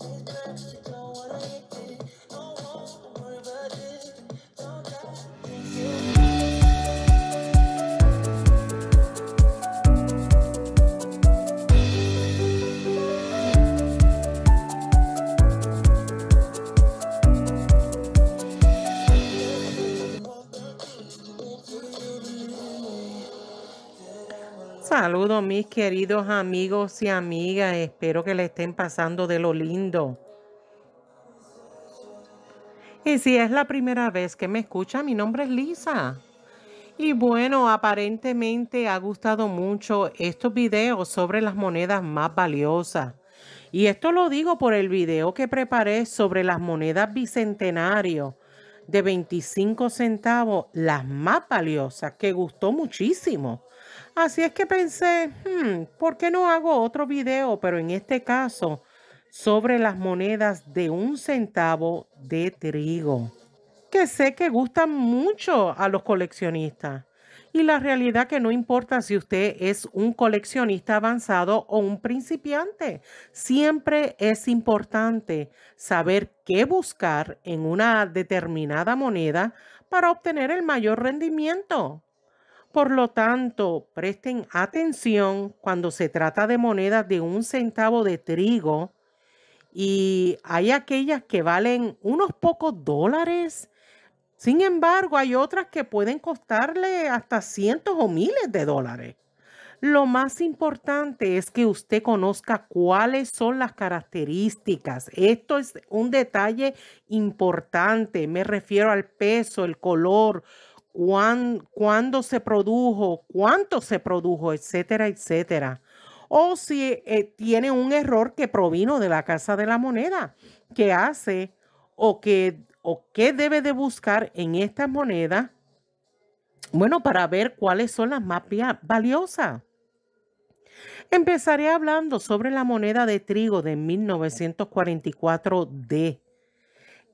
Thank you. Saludos mis queridos amigos y amigas. Espero que le estén pasando de lo lindo. Y si es la primera vez que me escucha, mi nombre es Lisa. Y bueno, aparentemente ha gustado mucho estos videos sobre las monedas más valiosas. Y esto lo digo por el video que preparé sobre las monedas bicentenario de 25 centavos, las más valiosas, que gustó muchísimo. Así es que pensé, hmm, ¿por qué no hago otro video? Pero en este caso, sobre las monedas de un centavo de trigo, que sé que gustan mucho a los coleccionistas. Y la realidad que no importa si usted es un coleccionista avanzado o un principiante, siempre es importante saber qué buscar en una determinada moneda para obtener el mayor rendimiento. Por lo tanto, presten atención cuando se trata de monedas de un centavo de trigo y hay aquellas que valen unos pocos dólares. Sin embargo, hay otras que pueden costarle hasta cientos o miles de dólares. Lo más importante es que usted conozca cuáles son las características. Esto es un detalle importante. Me refiero al peso, el color, cuándo se produjo, cuánto se produjo, etcétera, etcétera. O si eh, tiene un error que provino de la Casa de la Moneda, que hace o que o qué debe de buscar en estas monedas, bueno, para ver cuáles son las más valiosas. Empezaré hablando sobre la moneda de trigo de 1944D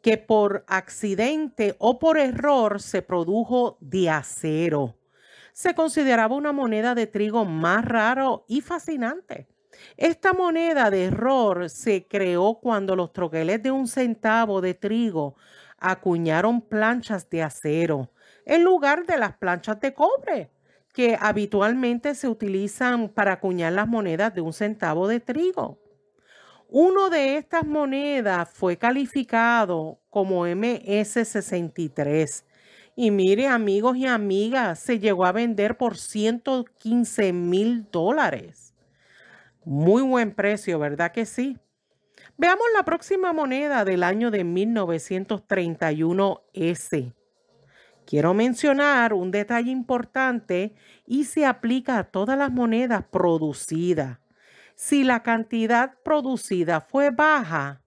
que por accidente o por error se produjo de acero. Se consideraba una moneda de trigo más raro y fascinante. Esta moneda de error se creó cuando los troqueles de un centavo de trigo acuñaron planchas de acero en lugar de las planchas de cobre que habitualmente se utilizan para acuñar las monedas de un centavo de trigo. Uno de estas monedas fue calificado como MS63. Y mire, amigos y amigas, se llegó a vender por 115 mil dólares. Muy buen precio, ¿verdad que sí? Veamos la próxima moneda del año de 1931S. Quiero mencionar un detalle importante y se aplica a todas las monedas producidas. Si la cantidad producida fue baja,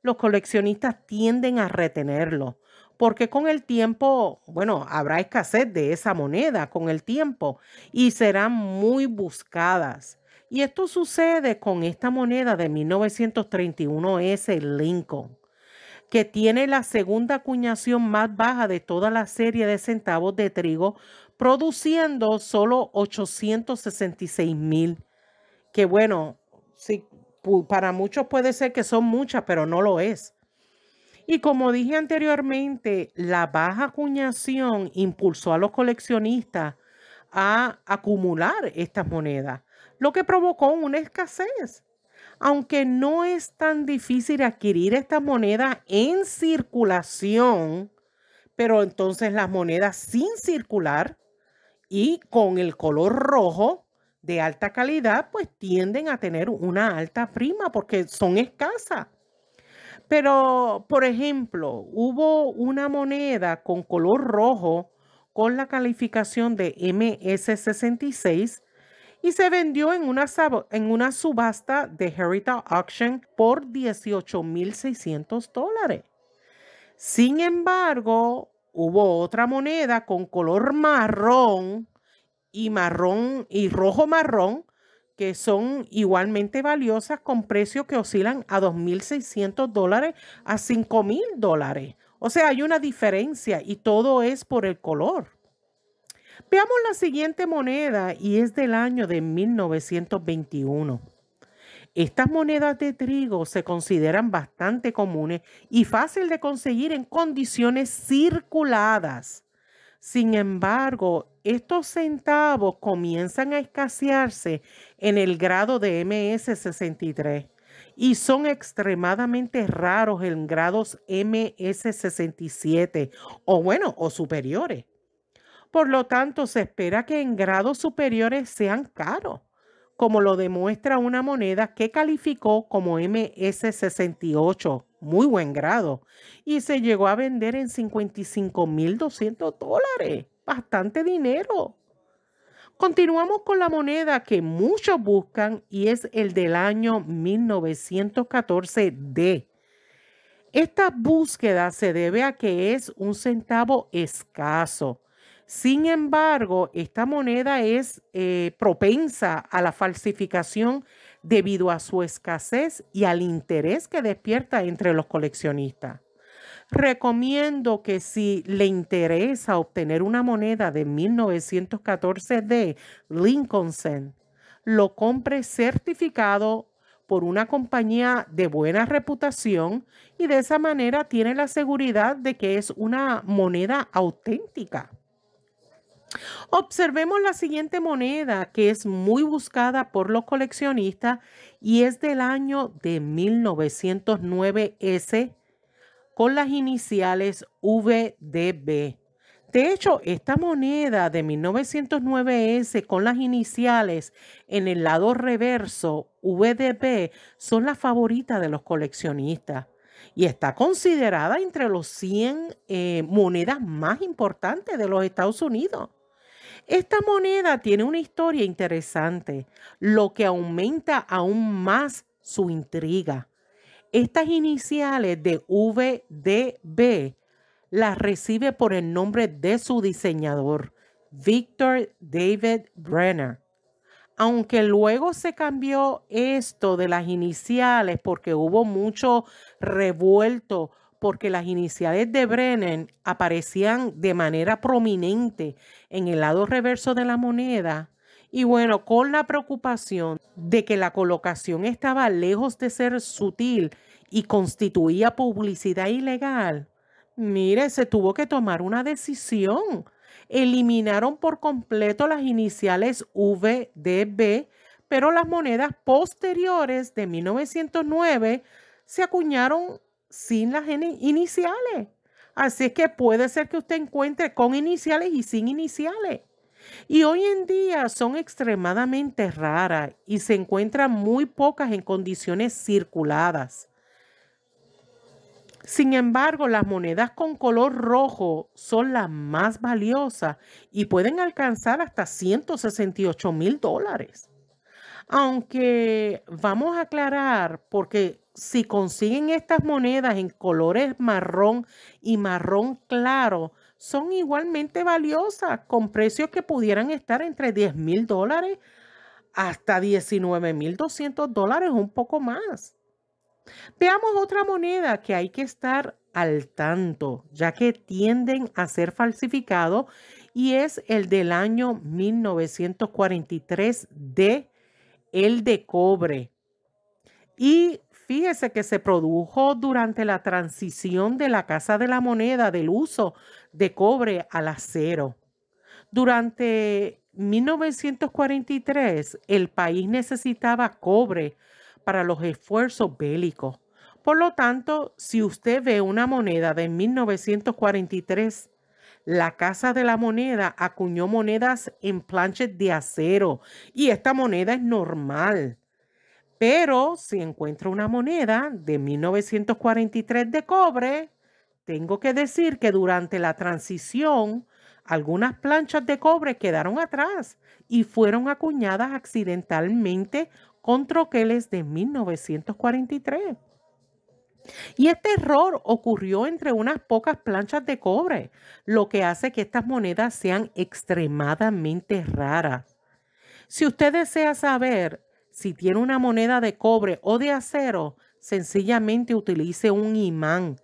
los coleccionistas tienden a retenerlo, porque con el tiempo, bueno, habrá escasez de esa moneda con el tiempo y serán muy buscadas. Y esto sucede con esta moneda de 1931S Lincoln, que tiene la segunda acuñación más baja de toda la serie de centavos de trigo, produciendo solo 866 mil que bueno, sí, para muchos puede ser que son muchas, pero no lo es. Y como dije anteriormente, la baja acuñación impulsó a los coleccionistas a acumular estas monedas, lo que provocó una escasez. Aunque no es tan difícil adquirir estas monedas en circulación, pero entonces las monedas sin circular y con el color rojo de alta calidad, pues tienden a tener una alta prima porque son escasas. Pero, por ejemplo, hubo una moneda con color rojo con la calificación de MS66 y se vendió en una, subasta de Heritage Auction por 18.600 dólares. Sin embargo, hubo otra moneda con color marrón y marrón y rojo marrón, que son igualmente valiosas con precios que oscilan a 2.600 dólares a 5.000 dólares. O sea, hay una diferencia y todo es por el color. Veamos la siguiente moneda y es del año de 1921. Estas monedas de trigo se consideran bastante comunes y fácil de conseguir en condiciones circuladas. Sin embargo, estos centavos comienzan a escasearse en el grado de MS63 y son extremadamente raros en grados MS67 o bueno, o superiores. Por lo tanto, se espera que en grados superiores sean caros como lo demuestra una moneda que calificó como MS68, muy buen grado, y se llegó a vender en 55.200 dólares, bastante dinero. Continuamos con la moneda que muchos buscan y es el del año 1914D. Esta búsqueda se debe a que es un centavo escaso sin embargo, esta moneda es eh, propensa a la falsificación debido a su escasez y al interés que despierta entre los coleccionistas. Recomiendo que si le interesa obtener una moneda de 1914 de Lincoln lo compre certificado por una compañía de buena reputación y de esa manera tiene la seguridad de que es una moneda auténtica. Observemos la siguiente moneda que es muy buscada por los coleccionistas y es del año de 1909S con las iniciales VDB. De hecho, esta moneda de 1909S con las iniciales en el lado reverso VDB son las favoritas de los coleccionistas y está considerada entre los 100 eh, monedas más importantes de los Estados Unidos. Esta moneda tiene una historia interesante, lo que aumenta aún más su intriga. Estas iniciales de VDB las recibe por el nombre de su diseñador, Victor David Brenner. Aunque luego se cambió esto de las iniciales porque hubo mucho revuelto, porque las iniciales de Brenner aparecían de manera prominente en el lado reverso de la moneda. Y bueno, con la preocupación de que la colocación estaba lejos de ser sutil y constituía publicidad ilegal, mire, se tuvo que tomar una decisión. Eliminaron por completo las iniciales VDB, pero las monedas posteriores de 1909 se acuñaron sin las iniciales. Así es que puede ser que usted encuentre con iniciales y sin iniciales. Y hoy en día son extremadamente raras y se encuentran muy pocas en condiciones circuladas. Sin embargo, las monedas con color rojo son las más valiosas y pueden alcanzar hasta 168 mil dólares. Aunque vamos a aclarar, porque si consiguen estas monedas en colores marrón y marrón claro, son igualmente valiosas con precios que pudieran estar entre 10 mil dólares hasta 19 mil 200 dólares, un poco más. Veamos otra moneda que hay que estar al tanto, ya que tienden a ser falsificados y es el del año 1943 de el de cobre. Y Fíjese que se produjo durante la transición de la Casa de la Moneda del uso de cobre al acero. Durante 1943, el país necesitaba cobre para los esfuerzos bélicos. Por lo tanto, si usted ve una moneda de 1943, la Casa de la Moneda acuñó monedas en planches de acero y esta moneda es normal. Pero si encuentro una moneda de 1943 de cobre, tengo que decir que durante la transición algunas planchas de cobre quedaron atrás y fueron acuñadas accidentalmente con troqueles de 1943. Y este error ocurrió entre unas pocas planchas de cobre, lo que hace que estas monedas sean extremadamente raras. Si usted desea saber si tiene una moneda de cobre o de acero, sencillamente utilice un imán.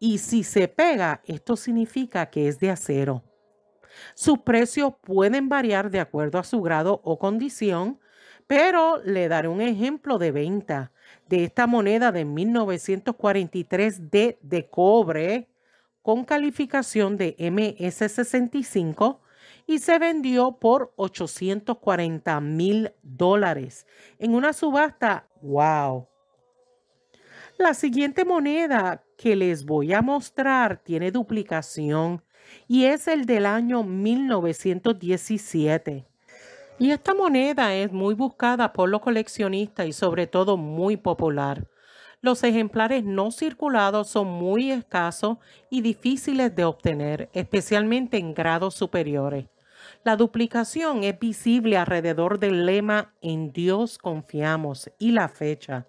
Y si se pega, esto significa que es de acero. Sus precios pueden variar de acuerdo a su grado o condición, pero le daré un ejemplo de venta de esta moneda de 1943 de, de cobre con calificación de MS65 y se vendió por 840 mil dólares en una subasta. ¡Wow! La siguiente moneda que les voy a mostrar tiene duplicación y es el del año 1917. Y esta moneda es muy buscada por los coleccionistas y sobre todo muy popular. Los ejemplares no circulados son muy escasos y difíciles de obtener, especialmente en grados superiores. La duplicación es visible alrededor del lema En Dios confiamos y la fecha.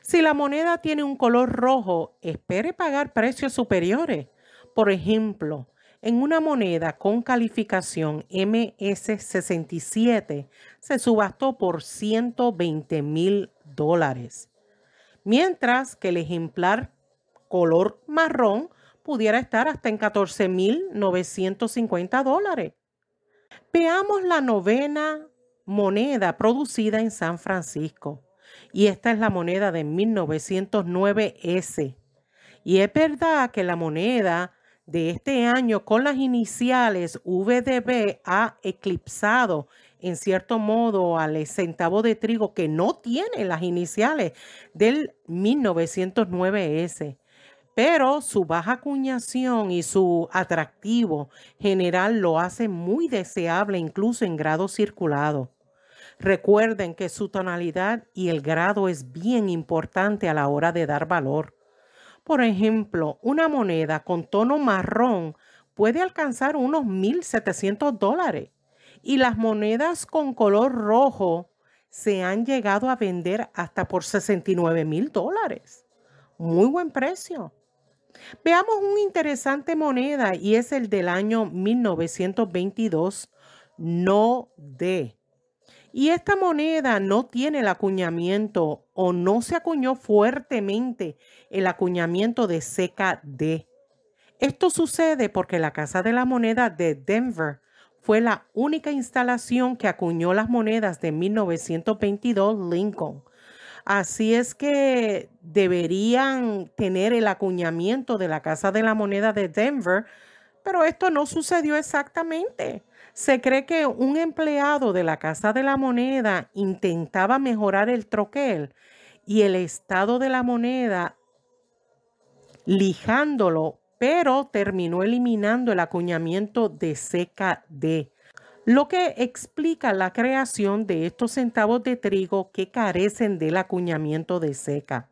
Si la moneda tiene un color rojo, espere pagar precios superiores. Por ejemplo, en una moneda con calificación MS67 se subastó por 120 mil dólares, mientras que el ejemplar color marrón pudiera estar hasta en 14.950 dólares. Veamos la novena moneda producida en San Francisco. Y esta es la moneda de 1909S. Y es verdad que la moneda de este año con las iniciales VDB ha eclipsado en cierto modo al centavo de trigo que no tiene las iniciales del 1909S pero su baja acuñación y su atractivo general lo hace muy deseable incluso en grado circulado. Recuerden que su tonalidad y el grado es bien importante a la hora de dar valor. Por ejemplo, una moneda con tono marrón puede alcanzar unos 1.700 dólares y las monedas con color rojo se han llegado a vender hasta por $69,000. mil dólares. Muy buen precio. Veamos una interesante moneda y es el del año 1922, no D Y esta moneda no tiene el acuñamiento o no se acuñó fuertemente el acuñamiento de seca D. Esto sucede porque la Casa de la Moneda de Denver fue la única instalación que acuñó las monedas de 1922 Lincoln Así es que deberían tener el acuñamiento de la Casa de la Moneda de Denver, pero esto no sucedió exactamente. Se cree que un empleado de la Casa de la Moneda intentaba mejorar el troquel y el estado de la moneda lijándolo, pero terminó eliminando el acuñamiento de de lo que explica la creación de estos centavos de trigo que carecen del acuñamiento de seca.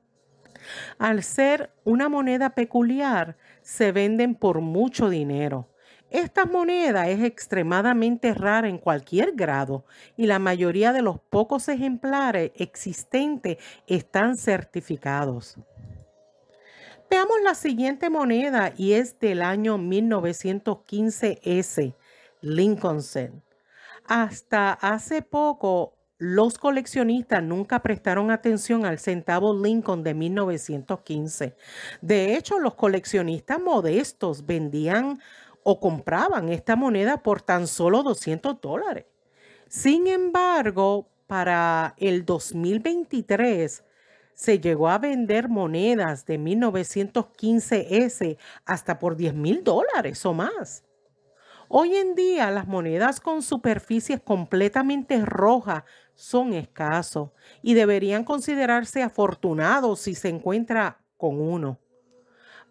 Al ser una moneda peculiar, se venden por mucho dinero. Esta moneda es extremadamente rara en cualquier grado y la mayoría de los pocos ejemplares existentes están certificados. Veamos la siguiente moneda y es del año 1915S Lincoln Cent. Hasta hace poco, los coleccionistas nunca prestaron atención al centavo Lincoln de 1915. De hecho, los coleccionistas modestos vendían o compraban esta moneda por tan solo 200 dólares. Sin embargo, para el 2023 se llegó a vender monedas de 1915S hasta por 10 mil dólares o más. Hoy en día las monedas con superficies completamente rojas son escasas y deberían considerarse afortunados si se encuentra con uno.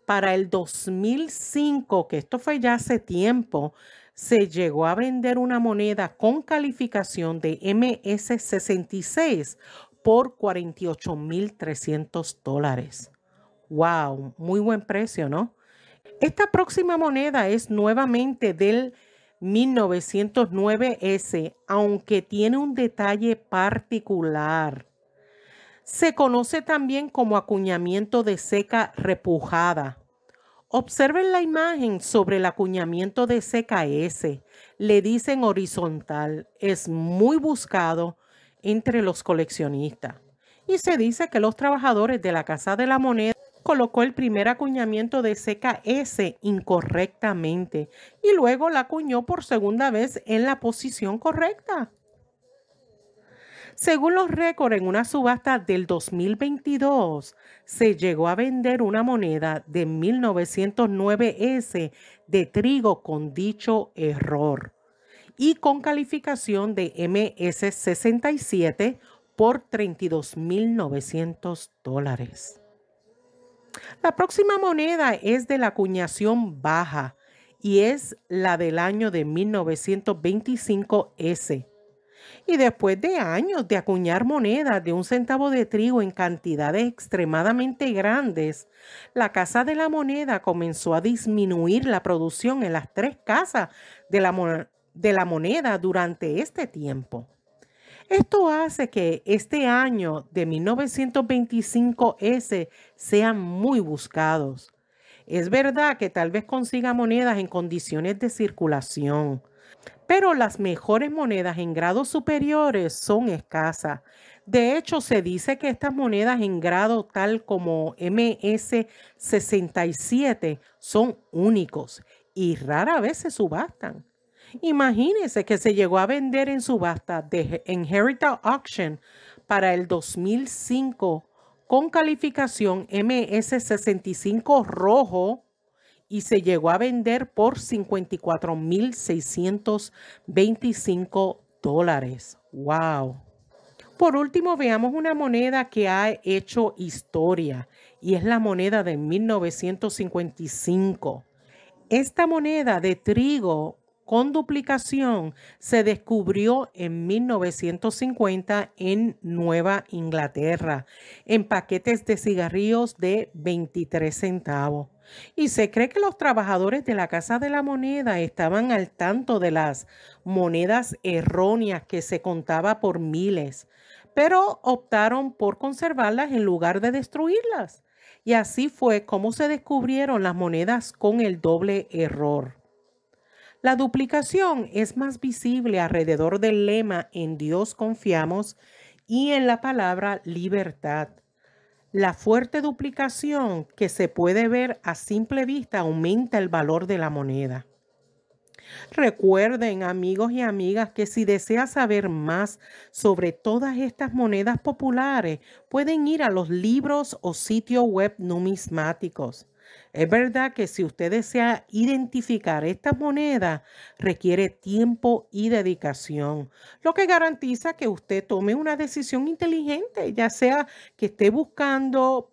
Para el 2005, que esto fue ya hace tiempo, se llegó a vender una moneda con calificación de MS66 por 48.300 dólares. ¡Wow! Muy buen precio, ¿no? Esta próxima moneda es nuevamente del 1909S, aunque tiene un detalle particular. Se conoce también como acuñamiento de seca repujada. Observen la imagen sobre el acuñamiento de seca S. Le dicen horizontal. Es muy buscado entre los coleccionistas. Y se dice que los trabajadores de la Casa de la Moneda colocó el primer acuñamiento de seca S incorrectamente y luego la acuñó por segunda vez en la posición correcta. Según los récords, en una subasta del 2022 se llegó a vender una moneda de 1909S de trigo con dicho error y con calificación de MS67 por 32.900 dólares. La próxima moneda es de la acuñación baja y es la del año de 1925S. Y después de años de acuñar monedas de un centavo de trigo en cantidades extremadamente grandes, la Casa de la Moneda comenzó a disminuir la producción en las tres casas de la moneda durante este tiempo. Esto hace que este año de 1925S sean muy buscados. Es verdad que tal vez consiga monedas en condiciones de circulación, pero las mejores monedas en grados superiores son escasas. De hecho, se dice que estas monedas en grado tal como MS67 son únicos y rara vez se subastan. Imagínense que se llegó a vender en subasta de, en Auction para el 2005 con calificación MS65 rojo y se llegó a vender por 54.625 dólares. ¡Wow! Por último, veamos una moneda que ha hecho historia y es la moneda de 1955. Esta moneda de trigo con duplicación se descubrió en 1950 en Nueva Inglaterra, en paquetes de cigarrillos de 23 centavos. Y se cree que los trabajadores de la Casa de la Moneda estaban al tanto de las monedas erróneas que se contaba por miles, pero optaron por conservarlas en lugar de destruirlas. Y así fue como se descubrieron las monedas con el doble error. La duplicación es más visible alrededor del lema en Dios confiamos y en la palabra libertad. La fuerte duplicación que se puede ver a simple vista aumenta el valor de la moneda. Recuerden, amigos y amigas, que si deseas saber más sobre todas estas monedas populares, pueden ir a los libros o sitios web numismáticos. Es verdad que si usted desea identificar estas monedas, requiere tiempo y dedicación, lo que garantiza que usted tome una decisión inteligente, ya sea que esté buscando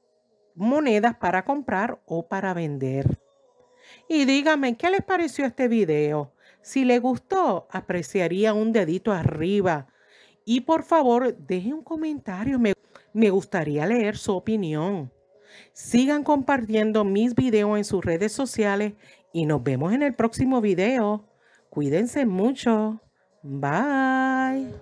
monedas para comprar o para vender. Y dígame, ¿qué les pareció este video? Si le gustó, apreciaría un dedito arriba. Y por favor, deje un comentario. Me, me gustaría leer su opinión. Sigan compartiendo mis videos en sus redes sociales y nos vemos en el próximo video. Cuídense mucho. Bye.